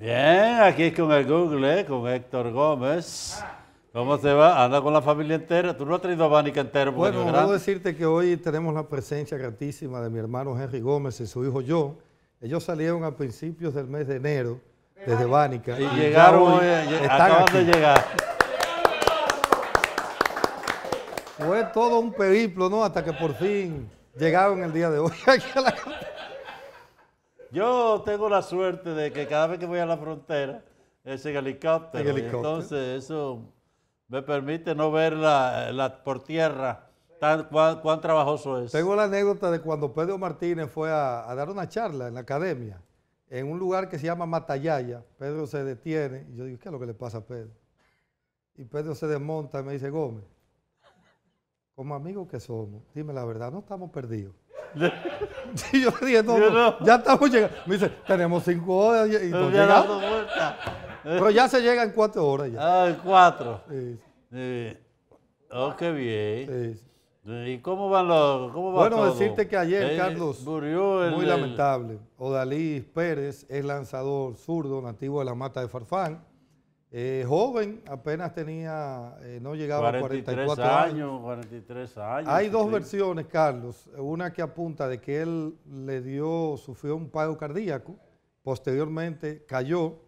Bien, aquí con el Google, ¿eh? con Héctor Gómez. ¿Cómo se va? Anda con la familia entera. Tú no has traído a Bánica entero. Bueno, quiero decirte que hoy tenemos la presencia gratísima de mi hermano Henry Gómez y su hijo yo. Ellos salieron a principios del mes de enero desde Vánica. Y, llegaron, hoy, eh, acaban de llegar. Fue todo un periplo, ¿no? Hasta que por fin llegaron el día de hoy aquí a la yo tengo la suerte de que cada vez que voy a la frontera ese en helicóptero. Entonces, eso me permite no ver por tierra cuán, trabajoso es. Tengo la anécdota de cuando Pedro Martínez fue a, dar una charla en la academia, en un lugar que se llama Matallaya. Pedro se detiene y yo digo, ¿qué es lo que le pasa a Pedro? Y Pedro se desmonta y me dice, Gómez, como amigos que somos, dime la verdad, no estamos perdidos. Sí, yo le dije, no, ya estamos llegando. Me dice, tenemos cinco horas y, todavía no llegamos. Pero ya se llega en cuatro horas. Ya. Ah, en cuatro. Sí. Oh, qué bien. Sí. ¿Y cómo van los.? Cómo bueno, decirte que ayer, eh, Carlos, murió muy lamentable. Odalí Pérez es lanzador zurdo, nativo de la Mata de Farfán. Eh, joven, apenas tenía, eh, no llegaba a 44 años, 43 años. Hay dos versiones, Carlos. Una que apunta de que él le dio, sufrió un paro cardíaco, posteriormente cayó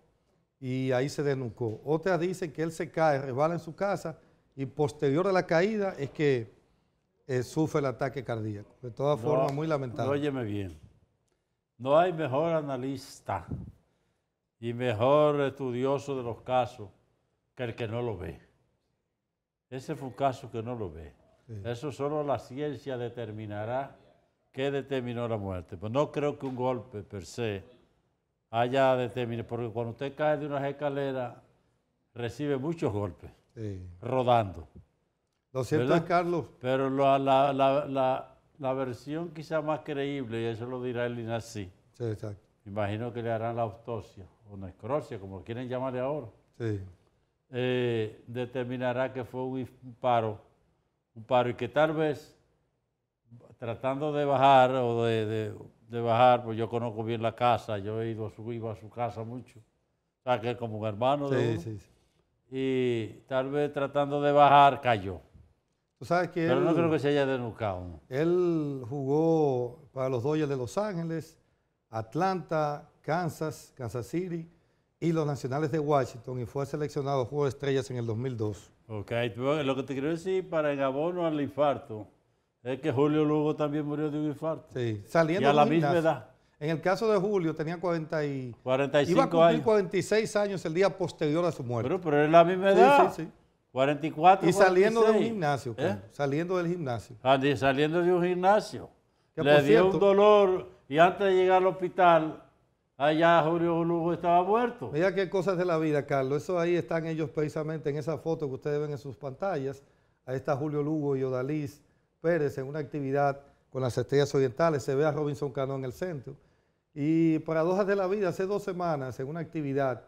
y ahí se denucó. Otras dicen que él se cae, resbala en su casa y posterior a la caída es que eh, sufre el ataque cardíaco. De todas formas, muy lamentable. Óyeme bien, no hay mejor analista y mejor estudioso de los casos que el que no lo ve. Ese fue un caso que no lo ve. Eso solo la ciencia determinará qué determinó la muerte. Pues no creo que un golpe per se haya determinado, porque cuando usted cae de una escaleras, recibe muchos golpes rodando. Lo cierto Carlos. Pero la, versión quizá más creíble, y eso lo dirá el sí. sí, exacto. Me Imagino que le harán la autopsia o necrosia, como quieren llamarle ahora. Sí. Eh, determinará que fue un paro, un paro y que tal vez tratando de bajar o de, bajar, pues yo conozco bien la casa, yo he ido a su, iba a su casa mucho, o sea que como un hermano de sí, y tal vez tratando de bajar cayó. que Pero no creo que se haya denucado. Él jugó para los Dodgers de Los Ángeles, Atlanta, Kansas, Kansas City y los Nacionales de Washington y fue seleccionado Juego de Estrellas en el 2002. Ok, lo que te quiero decir para el abono al infarto es que Julio Lugo también murió de un infarto. Sí, saliendo y a la misma edad. En el caso de Julio tenía 40 y, 45 iba a cumplir 46 años el día posterior a su muerte. Pero, pero es la misma edad. Sí, sí, sí. 44, Y saliendo de un gimnasio, ¿Eh? pues, saliendo del gimnasio. Saliendo de un gimnasio. Que, le dio un dolor y antes de llegar al hospital, allá Julio Lugo estaba muerto. Mira qué cosas de la vida, Carlos. Eso ahí están ellos precisamente en esa foto que ustedes ven en sus pantallas. Ahí está Julio Lugo y Odalís Pérez en una actividad con las estrellas orientales. Se ve a Robinson Cano en el centro. Y paradojas de la vida, hace dos semanas en una actividad.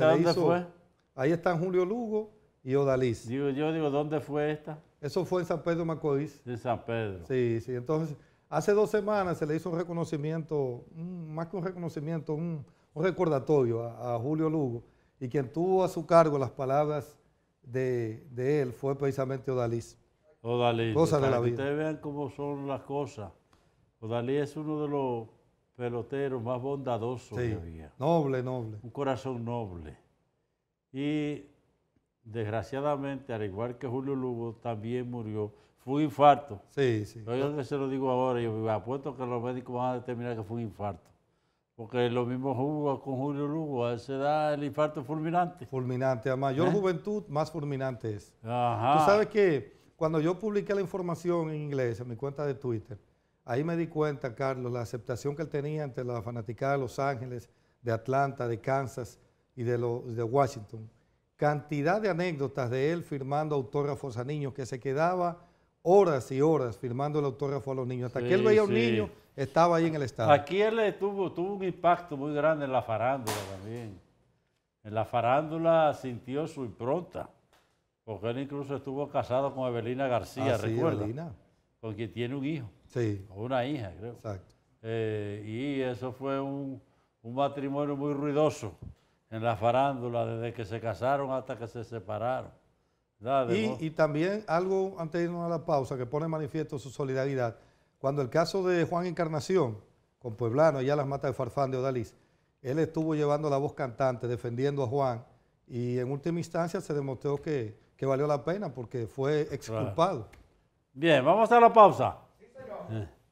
dónde fue? Ahí están Julio Lugo y Odalís. yo digo, ¿dónde fue esta? Eso fue en San Pedro Macorís. En San Pedro. Sí, sí. Entonces, Hace dos semanas se le hizo un reconocimiento, más que un reconocimiento, un, recordatorio a, Julio Lugo, y quien tuvo a su cargo las palabras de, él fue precisamente Odalís. Odalí, cosa de la vida. ustedes vean cómo son las cosas. Odalí es uno de los peloteros más bondadosos de que había. Noble, noble. Un corazón noble. Y desgraciadamente, al igual que Julio Lugo, también murió fue un infarto. Sí, sí. yo se lo digo ahora, yo apuesto que los médicos van a determinar que fue un infarto. Porque lo mismo jugó con Julio Lugo, a esa edad el infarto fulminante. Fulminante, a mayor ¿Eh? juventud, más fulminante es. Tú sabes que cuando yo publiqué la información en inglés en mi cuenta de Twitter, ahí me di cuenta, Carlos, la aceptación que él tenía ante la fanaticada de Los Ángeles, de Atlanta, de Kansas y de, de Washington. Cantidad de anécdotas de él firmando autógrafos a niños que se quedaba horas y horas firmando el autógrafo a los niños. Hasta que él veía a un niño, estaba ahí en el estado. Aquí él tuvo, tuvo un impacto muy grande en la farándula también. En la farándula sintió su impronta, porque él incluso estuvo casado con Evelina García, ah, recuerda. Sí, Evelina. Con quien tiene un hijo. Sí. O una hija, creo. Exacto. Eh, y eso fue un matrimonio muy ruidoso en la farándula, desde que se casaron hasta que se separaron y, también algo, antes de irnos a la pausa, que pone manifiesto su solidaridad. Cuando el caso de Juan Encarnación, con Pueblano, y ya las matas de Farfán de O'Dalis él estuvo llevando la voz cantante, defendiendo a Juan, y en última instancia se demostró que, valió la pena porque fue exculpado. Bien, vamos a la pausa. Sí, eh.